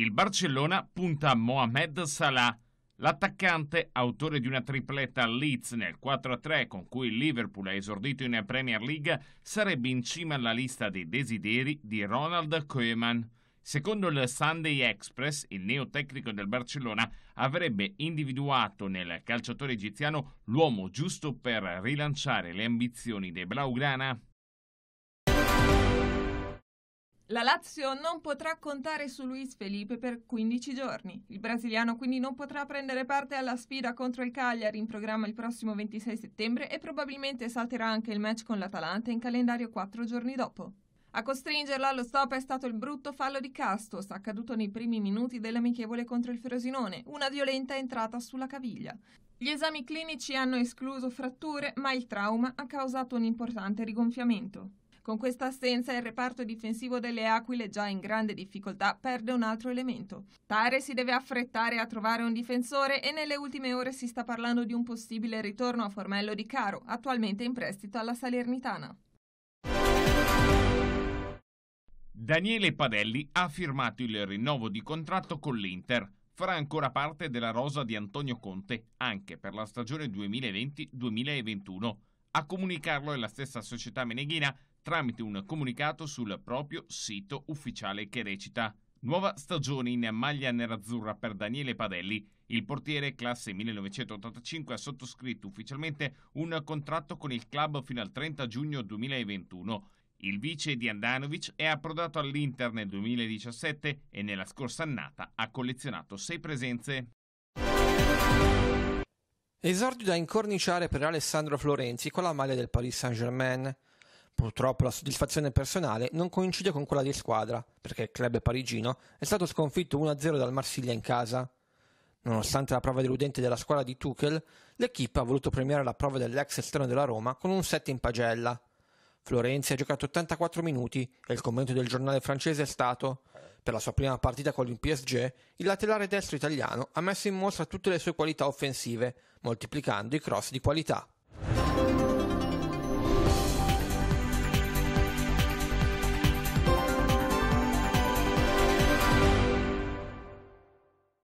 Il Barcellona punta a Mohamed Salah, l'attaccante, autore di una tripletta al Leeds nel 4-3 con cui il Liverpool ha esordito in Premier League, sarebbe in cima alla lista dei desideri di Ronald Koeman. Secondo il Sunday Express, il neotecnico del Barcellona avrebbe individuato nel calciatore egiziano l'uomo giusto per rilanciare le ambizioni dei Blaugrana. La Lazio non potrà contare su Luis Felipe per 15 giorni. Il brasiliano quindi non potrà prendere parte alla sfida contro il Cagliari in programma il prossimo 26 settembre e probabilmente salterà anche il match con l'Atalanta in calendario 4 giorni dopo. A costringerlo allo stop è stato il brutto fallo di Castos, accaduto nei primi minuti dell'amichevole contro il Ferosinone, una violenta entrata sulla caviglia. Gli esami clinici hanno escluso fratture, ma il trauma ha causato un importante rigonfiamento. Con questa assenza il reparto difensivo delle Aquile, già in grande difficoltà, perde un altro elemento. Tare si deve affrettare a trovare un difensore e nelle ultime ore si sta parlando di un possibile ritorno a Formello di Caro, attualmente in prestito alla Salernitana. Daniele Padelli ha firmato il rinnovo di contratto con l'Inter. Farà ancora parte della rosa di Antonio Conte anche per la stagione 2020-2021. A comunicarlo è la stessa società meneghina tramite un comunicato sul proprio sito ufficiale che recita Nuova stagione in maglia nerazzurra per Daniele Padelli. Il portiere classe 1985 ha sottoscritto ufficialmente un contratto con il club fino al 30 giugno 2021. Il vice di Andanovic è approdato all'Inter nel 2017 e nella scorsa annata ha collezionato sei presenze. Esordio da incorniciare per Alessandro Florenzi con la maglia del Paris Saint-Germain. Purtroppo la soddisfazione personale non coincide con quella di squadra, perché il club parigino è stato sconfitto 1-0 dal Marsiglia in casa. Nonostante la prova deludente della squadra di Tuchel, l'equipe ha voluto premiare la prova dell'ex esterno della Roma con un set in pagella. Florenzi ha giocato 84 minuti e il commento del giornale francese è stato per la sua prima partita con il PSG, il laterale destro italiano ha messo in mostra tutte le sue qualità offensive, moltiplicando i cross di qualità.